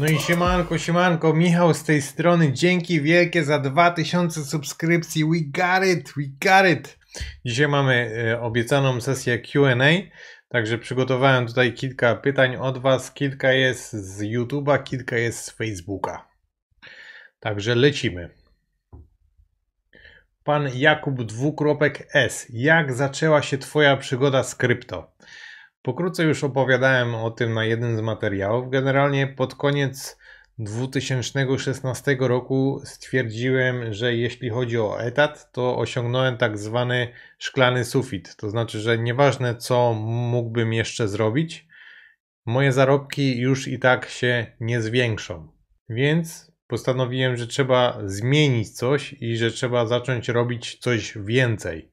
No i siemanko, siemanko, Michał z tej strony. Dzięki wielkie za 2000 subskrypcji. We got it, we got it. Dzisiaj mamy e, obiecaną sesję QA, także przygotowałem tutaj kilka pytań od Was. Kilka jest z YouTube'a, kilka jest z Facebooka. Także lecimy. Pan Jakub dwukropek S. Jak zaczęła się Twoja przygoda z krypto? Pokrótce już opowiadałem o tym na jednym z materiałów. Generalnie pod koniec 2016 roku stwierdziłem, że jeśli chodzi o etat, to osiągnąłem tak zwany szklany sufit. To znaczy, że nieważne co mógłbym jeszcze zrobić, moje zarobki już i tak się nie zwiększą. Więc postanowiłem, że trzeba zmienić coś i że trzeba zacząć robić coś więcej.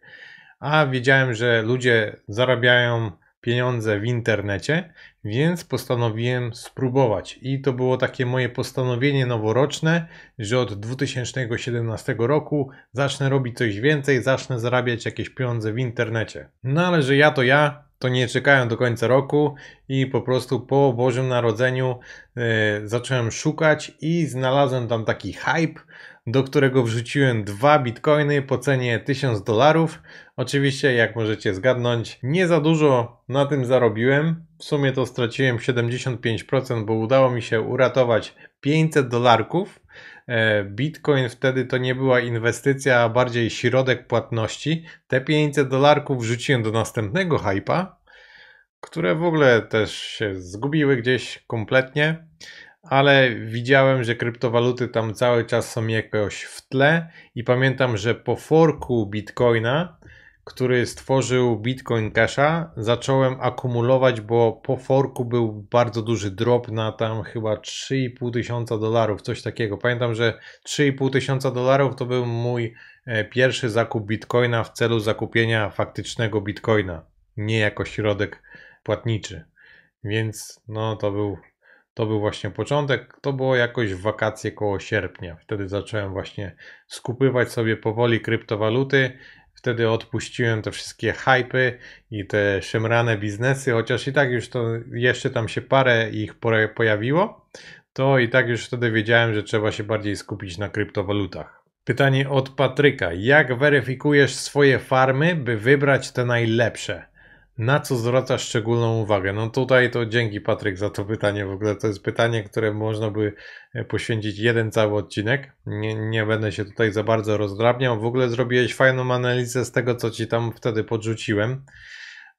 A wiedziałem, że ludzie zarabiają pieniądze w internecie, więc postanowiłem spróbować. I to było takie moje postanowienie noworoczne, że od 2017 roku zacznę robić coś więcej, zacznę zarabiać jakieś pieniądze w internecie. No ale że ja to ja, to nie czekają do końca roku i po prostu po Bożym Narodzeniu yy, zacząłem szukać i znalazłem tam taki hype, do którego wrzuciłem dwa bitcoiny po cenie 1000 dolarów. Oczywiście, jak możecie zgadnąć, nie za dużo na tym zarobiłem. W sumie to straciłem 75%, bo udało mi się uratować 500 dolarków. E, bitcoin wtedy to nie była inwestycja, a bardziej środek płatności. Te 500 dolarków wrzuciłem do następnego hypa, które w ogóle też się zgubiły gdzieś kompletnie ale widziałem, że kryptowaluty tam cały czas są jakoś w tle i pamiętam, że po forku Bitcoina, który stworzył Bitcoin Casha, zacząłem akumulować, bo po forku był bardzo duży drop na tam chyba 3,5 tysiąca dolarów, coś takiego. Pamiętam, że 3,5 tysiąca dolarów to był mój e, pierwszy zakup Bitcoina w celu zakupienia faktycznego Bitcoina, nie jako środek płatniczy. Więc no to był to był właśnie początek, to było jakoś w wakacje koło sierpnia. Wtedy zacząłem właśnie skupywać sobie powoli kryptowaluty. Wtedy odpuściłem te wszystkie hypey i te szemrane biznesy, chociaż i tak już to jeszcze tam się parę ich pojawiło, to i tak już wtedy wiedziałem, że trzeba się bardziej skupić na kryptowalutach. Pytanie od Patryka. Jak weryfikujesz swoje farmy, by wybrać te najlepsze? Na co zwracasz szczególną uwagę? No tutaj to dzięki Patryk za to pytanie. W ogóle to jest pytanie, które można by e, poświęcić jeden cały odcinek. Nie, nie będę się tutaj za bardzo rozdrabniał. W ogóle zrobiłeś fajną analizę z tego, co ci tam wtedy podrzuciłem.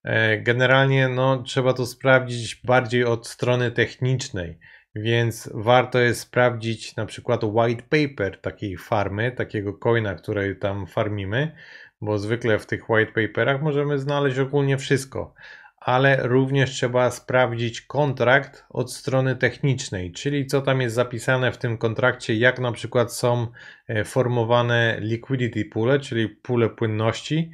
E, generalnie no, trzeba to sprawdzić bardziej od strony technicznej, więc warto jest sprawdzić na przykład white paper takiej farmy, takiego coina, której tam farmimy, bo zwykle w tych white paperach możemy znaleźć ogólnie wszystko, ale również trzeba sprawdzić kontrakt od strony technicznej, czyli co tam jest zapisane w tym kontrakcie, jak na przykład są e, formowane liquidity pule, czyli pule płynności.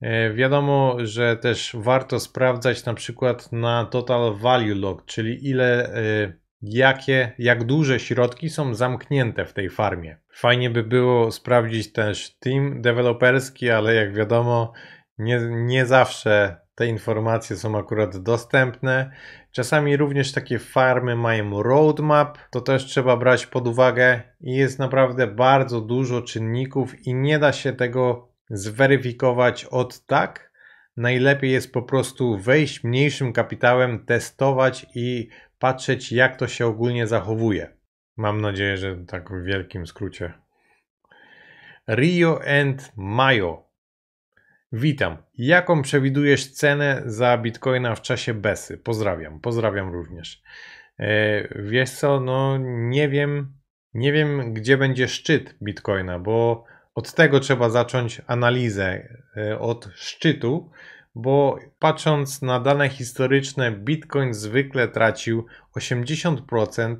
E, wiadomo, że też warto sprawdzać na przykład na total value log, czyli ile e, jakie, jak duże środki są zamknięte w tej farmie. Fajnie by było sprawdzić też team deweloperski, ale jak wiadomo, nie, nie zawsze te informacje są akurat dostępne. Czasami również takie farmy mają roadmap, to też trzeba brać pod uwagę i jest naprawdę bardzo dużo czynników i nie da się tego zweryfikować od tak. Najlepiej jest po prostu wejść mniejszym kapitałem, testować i patrzeć, jak to się ogólnie zachowuje. Mam nadzieję, że tak w wielkim skrócie. Rio and Mayo. Witam. Jaką przewidujesz cenę za bitcoina w czasie besy? Pozdrawiam. Pozdrawiam również. E, wiesz co, no nie wiem, nie wiem gdzie będzie szczyt bitcoina, bo od tego trzeba zacząć analizę, e, od szczytu, bo patrząc na dane historyczne, Bitcoin zwykle tracił 80%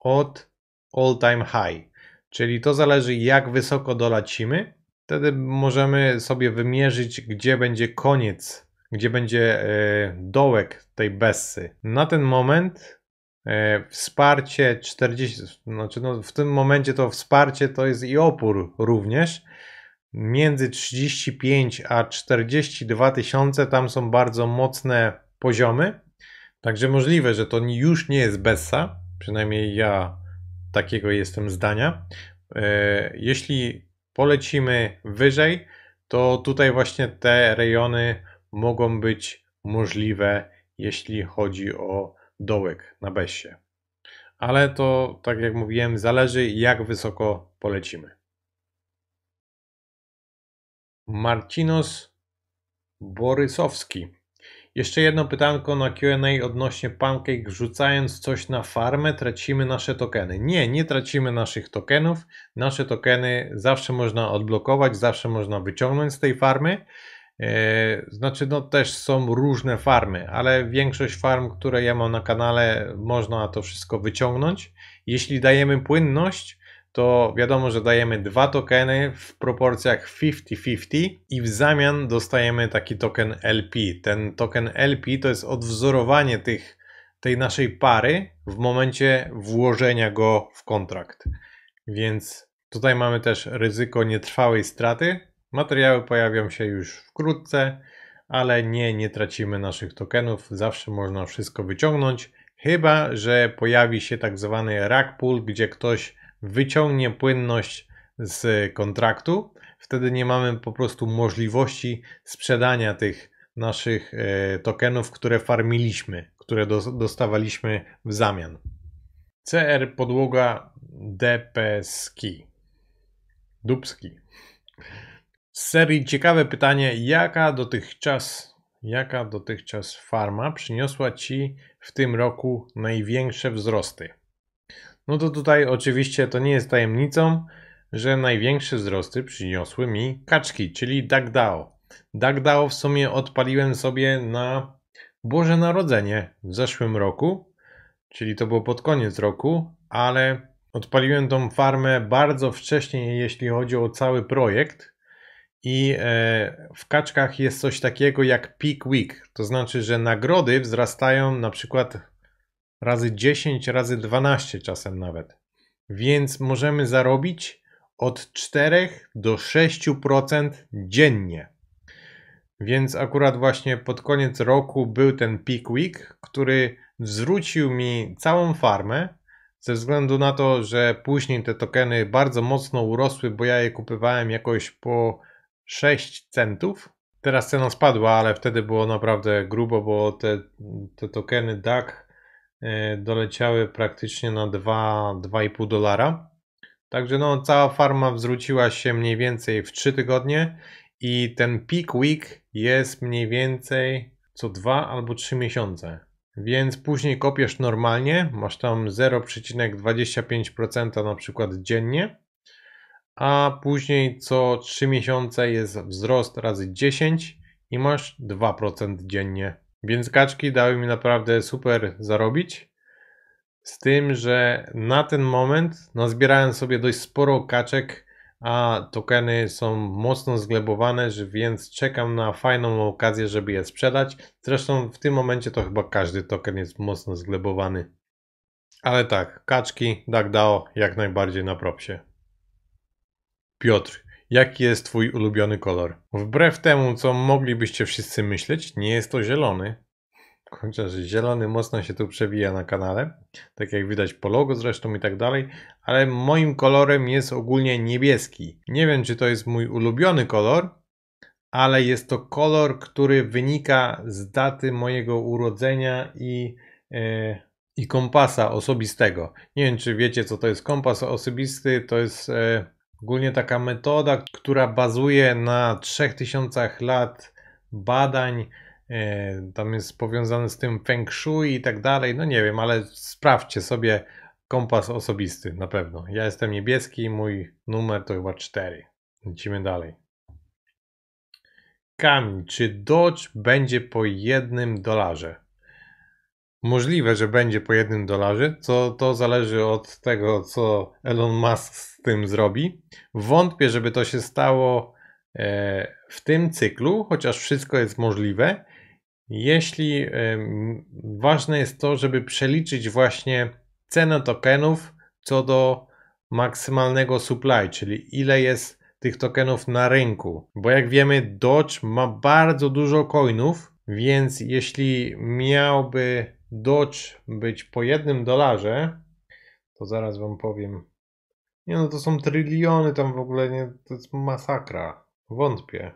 od all-time high. Czyli to zależy, jak wysoko dolacimy. Wtedy możemy sobie wymierzyć, gdzie będzie koniec, gdzie będzie e, dołek tej bessy. Na ten moment e, wsparcie 40, znaczy no w tym momencie to wsparcie to jest i opór również między 35 a 42 tysiące tam są bardzo mocne poziomy. Także możliwe, że to już nie jest Bessa. Przynajmniej ja takiego jestem zdania. E, jeśli polecimy wyżej, to tutaj właśnie te rejony mogą być możliwe, jeśli chodzi o dołek na Bessie. Ale to, tak jak mówiłem, zależy jak wysoko polecimy. Marcinos Borysowski. Jeszcze jedno pytanko na QA odnośnie Pancake. Rzucając coś na farmę, tracimy nasze tokeny. Nie, nie tracimy naszych tokenów. Nasze tokeny zawsze można odblokować, zawsze można wyciągnąć z tej farmy. E, znaczy, no też są różne farmy, ale większość farm, które ja mam na kanale, można to wszystko wyciągnąć. Jeśli dajemy płynność, to wiadomo, że dajemy dwa tokeny w proporcjach 50-50 i w zamian dostajemy taki token LP. Ten token LP to jest odwzorowanie tych, tej naszej pary w momencie włożenia go w kontrakt. Więc tutaj mamy też ryzyko nietrwałej straty. Materiały pojawią się już wkrótce, ale nie, nie tracimy naszych tokenów. Zawsze można wszystko wyciągnąć, chyba że pojawi się tak zwany rack pool, gdzie ktoś wyciągnie płynność z kontraktu, wtedy nie mamy po prostu możliwości sprzedania tych naszych e, tokenów, które farmiliśmy, które dostawaliśmy w zamian. CR podłoga DPSKI. Dubski. Z serii ciekawe pytanie, jaka dotychczas, jaka dotychczas farma przyniosła Ci w tym roku największe wzrosty? No to tutaj oczywiście to nie jest tajemnicą, że największe wzrosty przyniosły mi kaczki, czyli DuckDao. DuckDao w sumie odpaliłem sobie na Boże Narodzenie w zeszłym roku, czyli to było pod koniec roku, ale odpaliłem tą farmę bardzo wcześnie, jeśli chodzi o cały projekt. I e, w kaczkach jest coś takiego jak peak week, to znaczy, że nagrody wzrastają na przykład razy 10, razy 12 czasem nawet. Więc możemy zarobić od 4 do 6% dziennie. Więc akurat właśnie pod koniec roku był ten peak week, który zwrócił mi całą farmę ze względu na to, że później te tokeny bardzo mocno urosły, bo ja je kupywałem jakoś po 6 centów. Teraz cena spadła, ale wtedy było naprawdę grubo, bo te, te tokeny DAC tak, E, doleciały praktycznie na 2-2,5 dolara. Także no, cała farma wzróciła się mniej więcej w 3 tygodnie i ten peak week jest mniej więcej co 2 albo 3 miesiące. Więc później kopiesz normalnie, masz tam 0,25% na przykład dziennie, a później co 3 miesiące jest wzrost razy 10 i masz 2% dziennie. Więc kaczki dały mi naprawdę super zarobić. Z tym, że na ten moment zbierałem sobie dość sporo kaczek, a tokeny są mocno zglebowane, więc czekam na fajną okazję, żeby je sprzedać. Zresztą w tym momencie to chyba każdy token jest mocno zglebowany. Ale tak, kaczki, DuckDao tak jak najbardziej na propsie. Piotr. Jaki jest twój ulubiony kolor? Wbrew temu, co moglibyście wszyscy myśleć, nie jest to zielony. Chociaż zielony mocno się tu przewija na kanale, tak jak widać po logo zresztą i tak dalej, ale moim kolorem jest ogólnie niebieski. Nie wiem, czy to jest mój ulubiony kolor, ale jest to kolor, który wynika z daty mojego urodzenia i, yy, i kompasa osobistego. Nie wiem, czy wiecie, co to jest kompas osobisty. To jest. Yy, Ogólnie taka metoda, która bazuje na 3000 lat badań, e, tam jest powiązane z tym feng shui i tak dalej. No nie wiem, ale sprawdźcie sobie kompas osobisty na pewno. Ja jestem niebieski, mój numer to chyba 4. Lecimy dalej. Kamil, czy Dodge będzie po jednym dolarze? Możliwe, że będzie po jednym dolarze, co to zależy od tego, co Elon Musk z tym zrobi. Wątpię, żeby to się stało e, w tym cyklu, chociaż wszystko jest możliwe. Jeśli ważne jest to, żeby przeliczyć właśnie cenę tokenów co do maksymalnego supply, czyli ile jest tych tokenów na rynku. Bo jak wiemy, Doge ma bardzo dużo coinów, więc jeśli miałby Doge być po jednym dolarze, to zaraz wam powiem. Nie no, to są tryliony tam w ogóle, nie, to jest masakra. Wątpię.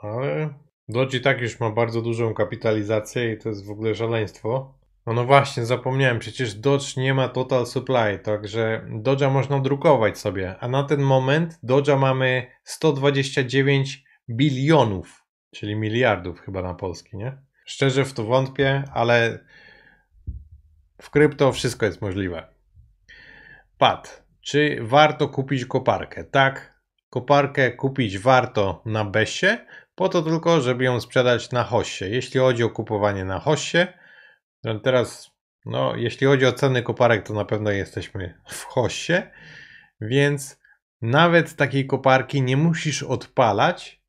Ale Doge i tak już ma bardzo dużą kapitalizację i to jest w ogóle szaleństwo. No, no właśnie, zapomniałem, przecież Doge nie ma total supply, także Dodge'a można drukować sobie, a na ten moment Dodge'a mamy 129 bilionów, czyli miliardów chyba na polski, nie? Szczerze w to wątpię, ale w krypto wszystko jest możliwe. Pat, czy warto kupić koparkę? Tak, koparkę kupić warto na Besie, po to tylko, żeby ją sprzedać na Hossie. Jeśli chodzi o kupowanie na Hossie, to no teraz, no, jeśli chodzi o ceny koparek, to na pewno jesteśmy w Hossie, więc nawet takiej koparki nie musisz odpalać,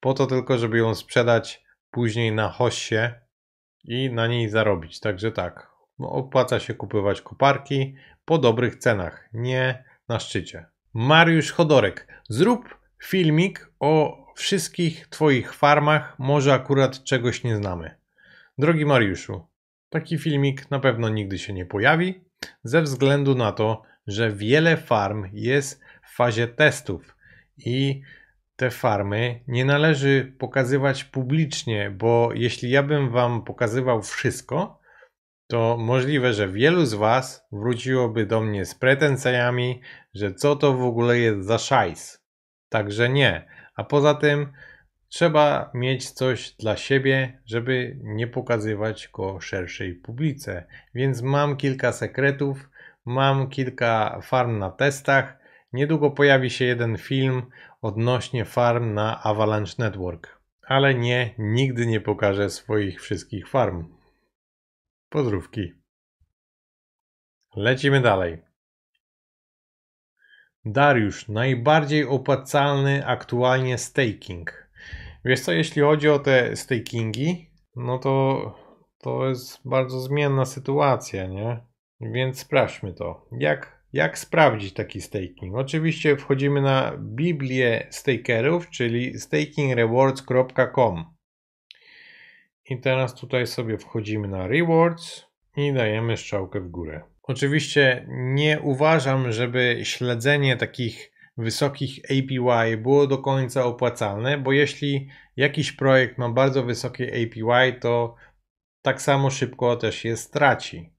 po to tylko, żeby ją sprzedać później na hossie i na niej zarobić. Także tak, no, opłaca się kupować koparki po dobrych cenach, nie na szczycie. Mariusz Chodorek, zrób filmik o wszystkich Twoich farmach, może akurat czegoś nie znamy. Drogi Mariuszu, taki filmik na pewno nigdy się nie pojawi, ze względu na to, że wiele farm jest w fazie testów i te farmy nie należy pokazywać publicznie, bo jeśli ja bym wam pokazywał wszystko, to możliwe, że wielu z was wróciłoby do mnie z pretensjami, że co to w ogóle jest za szajs. Także nie. A poza tym trzeba mieć coś dla siebie, żeby nie pokazywać go szerszej publice. Więc mam kilka sekretów, mam kilka farm na testach, Niedługo pojawi się jeden film odnośnie farm na Avalanche Network, ale nie, nigdy nie pokażę swoich wszystkich farm. Pozdrówki. Lecimy dalej. Dariusz, najbardziej opłacalny aktualnie staking. Wiesz co, jeśli chodzi o te stakingi, no to to jest bardzo zmienna sytuacja, nie? Więc sprawdźmy to. Jak jak sprawdzić taki staking? Oczywiście wchodzimy na Biblię stakerów, czyli stakingrewards.com. I teraz tutaj sobie wchodzimy na rewards i dajemy strzałkę w górę. Oczywiście nie uważam, żeby śledzenie takich wysokich APY było do końca opłacalne, bo jeśli jakiś projekt ma bardzo wysokie APY, to tak samo szybko też je straci.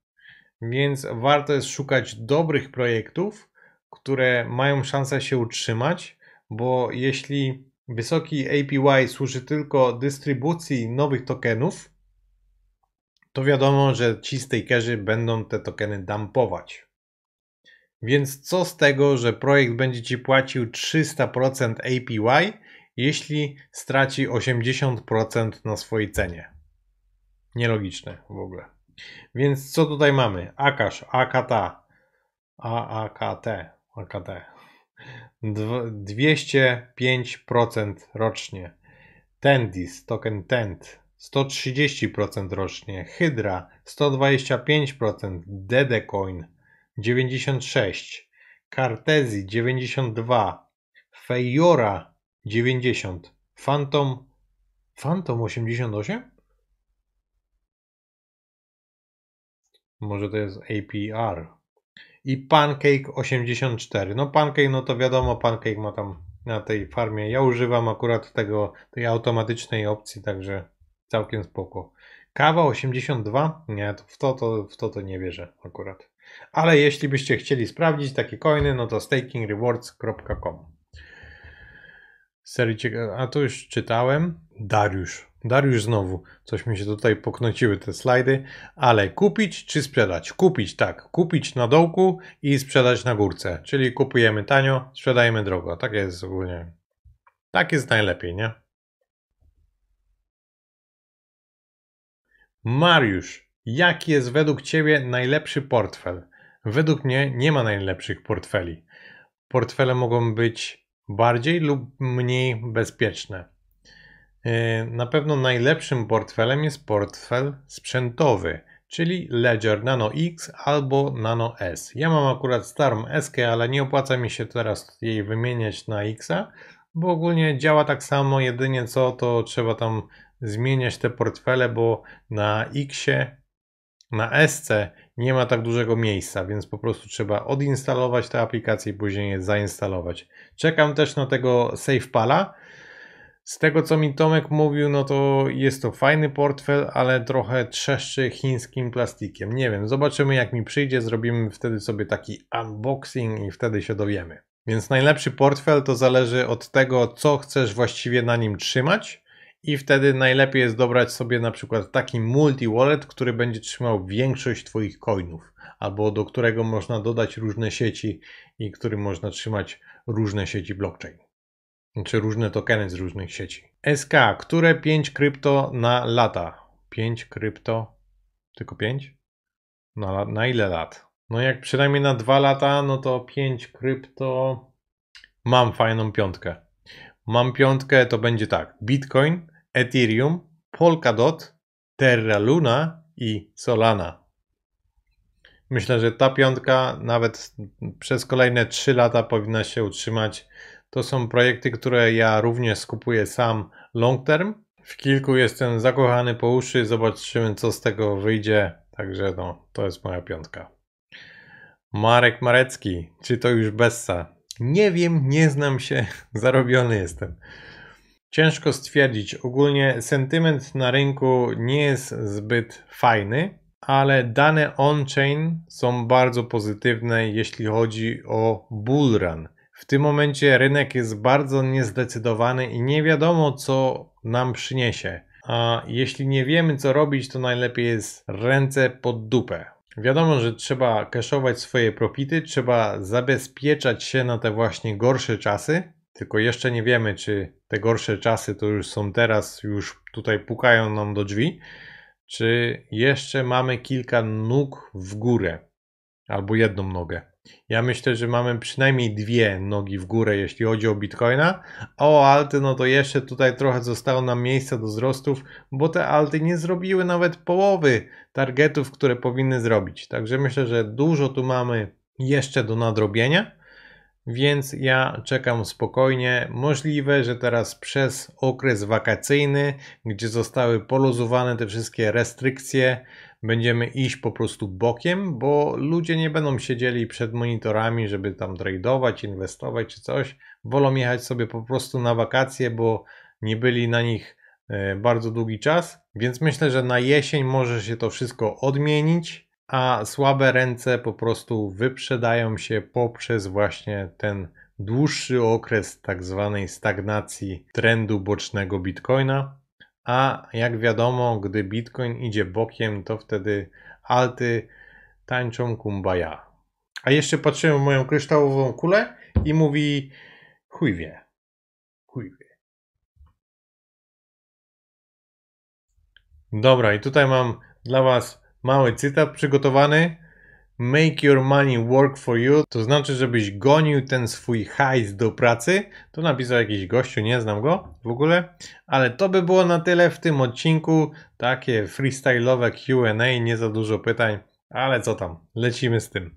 Więc warto jest szukać dobrych projektów, które mają szansę się utrzymać, bo jeśli wysoki APY służy tylko dystrybucji nowych tokenów, to wiadomo, że ci stakerzy będą te tokeny dumpować. Więc co z tego, że projekt będzie ci płacił 300% APY, jeśli straci 80% na swojej cenie? Nielogiczne w ogóle. Więc co tutaj mamy? Akash, AKT, AAKT, AKT. 205% rocznie. Tendis, token TENT 130% rocznie. Hydra 125%. Dedecoin 96%. Cartesi 92%. Fejora 90%. Phantom, Phantom 88%? Może to jest APR. I Pancake 84. No Pancake, no to wiadomo, Pancake ma tam na tej farmie. Ja używam akurat tego, tej automatycznej opcji, także całkiem spoko. Kawa 82? Nie, to w, to, to, w to to nie wierzę akurat. Ale jeśli byście chcieli sprawdzić takie coiny, no to stakingrewards.com. Serii A tu już czytałem. Dariusz. Dariusz znowu, coś mi się tutaj poknąciły te slajdy, ale kupić czy sprzedać? Kupić, tak, kupić na dołku i sprzedać na górce, czyli kupujemy tanio, sprzedajemy drogo, tak jest ogólnie. Tak jest najlepiej, nie? Mariusz, jaki jest według Ciebie najlepszy portfel? Według mnie nie ma najlepszych portfeli. Portfele mogą być bardziej lub mniej bezpieczne. E, na pewno najlepszym portfelem jest portfel sprzętowy, czyli Ledger Nano X albo Nano S. Ja mam akurat starą S, ale nie opłaca mi się teraz jej wymieniać na X, bo ogólnie działa tak samo, jedynie co to trzeba tam zmieniać te portfele, bo na X, na SC nie ma tak dużego miejsca, więc po prostu trzeba odinstalować tę aplikację i później je zainstalować. Czekam też na tego SafePala z tego co mi Tomek mówił, no to jest to fajny portfel, ale trochę trzeszczy chińskim plastikiem. Nie wiem, zobaczymy jak mi przyjdzie, zrobimy wtedy sobie taki unboxing i wtedy się dowiemy. Więc najlepszy portfel to zależy od tego, co chcesz właściwie na nim trzymać i wtedy najlepiej jest dobrać sobie na przykład taki multi-wallet, który będzie trzymał większość Twoich coinów albo do którego można dodać różne sieci i który można trzymać różne sieci blockchain. Czy różne tokeny z różnych sieci. SK, które 5 krypto na lata? 5 krypto. Tylko 5? Na, na ile lat? No jak przynajmniej na 2 lata, no to 5 krypto. Mam fajną piątkę. Mam piątkę, to będzie tak: Bitcoin, Ethereum, Polkadot, Terra Luna i Solana. Myślę, że ta piątka nawet przez kolejne 3 lata powinna się utrzymać to są projekty, które ja również skupuję sam long term. W kilku jestem zakochany po uszy, zobaczymy co z tego wyjdzie. Także no, to jest moja piątka. Marek Marecki, czy to już Bessa? Nie wiem, nie znam się, zarobiony jestem. Ciężko stwierdzić. Ogólnie sentyment na rynku nie jest zbyt fajny, ale dane on-chain są bardzo pozytywne, jeśli chodzi o bull run. W tym momencie rynek jest bardzo niezdecydowany i nie wiadomo, co nam przyniesie. A jeśli nie wiemy, co robić, to najlepiej jest ręce pod dupę. Wiadomo, że trzeba kaszować swoje profity, trzeba zabezpieczać się na te właśnie gorsze czasy, tylko jeszcze nie wiemy, czy te gorsze czasy to już są teraz, już tutaj pukają nam do drzwi, czy jeszcze mamy kilka nóg w górę albo jedną nogę. Ja myślę, że mamy przynajmniej dwie nogi w górę, jeśli chodzi o Bitcoina. A o alty, no to jeszcze tutaj trochę zostało nam miejsca do wzrostów, bo te alty nie zrobiły nawet połowy targetów, które powinny zrobić. Także myślę, że dużo tu mamy jeszcze do nadrobienia. Więc ja czekam spokojnie. Możliwe, że teraz przez okres wakacyjny, gdzie zostały poluzowane te wszystkie restrykcje, będziemy iść po prostu bokiem, bo ludzie nie będą siedzieli przed monitorami, żeby tam tradeować, inwestować czy coś. Wolą jechać sobie po prostu na wakacje, bo nie byli na nich e, bardzo długi czas, więc myślę, że na jesień może się to wszystko odmienić, a słabe ręce po prostu wyprzedają się poprzez właśnie ten dłuższy okres tak zwanej stagnacji trendu bocznego bitcoina. A jak wiadomo, gdy Bitcoin idzie bokiem, to wtedy alty tańczą kumbaya. A jeszcze patrzyłem w moją kryształową kulę i mówi chuj wie. Chuj wie. Dobra, i tutaj mam dla Was mały cytat przygotowany make your money work for you, to znaczy, żebyś gonił ten swój hajs do pracy. To napisał jakiś gościu, nie znam go w ogóle, ale to by było na tyle w tym odcinku. Takie freestyle'owe Q&A, nie za dużo pytań, ale co tam, lecimy z tym.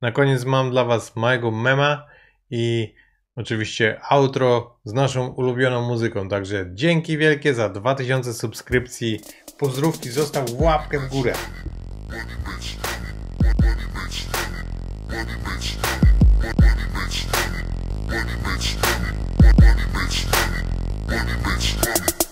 Na koniec mam dla Was mojego mema i oczywiście outro z naszą ulubioną muzyką. Także dzięki wielkie za 2000 subskrypcji. Pozdrówki, zostaw łapkę w górę. Money makes money, money makes money, money makes money.